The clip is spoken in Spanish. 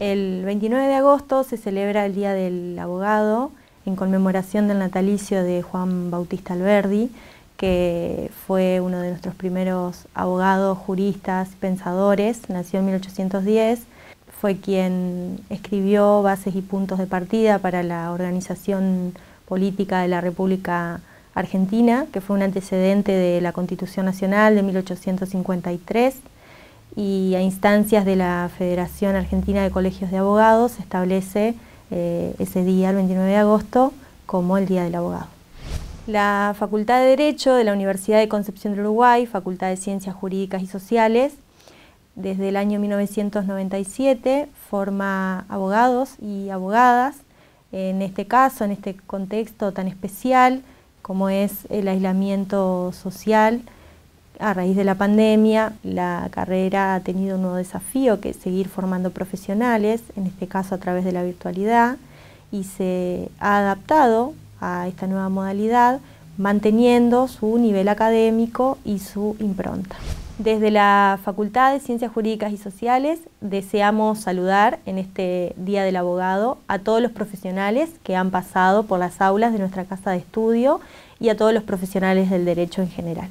El 29 de agosto se celebra el Día del Abogado en conmemoración del natalicio de Juan Bautista Alberdi, que fue uno de nuestros primeros abogados, juristas, pensadores, nació en 1810, fue quien escribió bases y puntos de partida para la organización política de la República Argentina, que fue un antecedente de la Constitución Nacional de 1853 y a instancias de la Federación Argentina de Colegios de Abogados se establece eh, ese día, el 29 de agosto, como el Día del Abogado. La Facultad de Derecho de la Universidad de Concepción del Uruguay, Facultad de Ciencias Jurídicas y Sociales, desde el año 1997 forma abogados y abogadas, en este caso, en este contexto tan especial como es el aislamiento social, a raíz de la pandemia, la carrera ha tenido un nuevo desafío, que es seguir formando profesionales, en este caso a través de la virtualidad, y se ha adaptado a esta nueva modalidad, manteniendo su nivel académico y su impronta. Desde la Facultad de Ciencias Jurídicas y Sociales deseamos saludar en este Día del Abogado a todos los profesionales que han pasado por las aulas de nuestra casa de estudio y a todos los profesionales del derecho en general.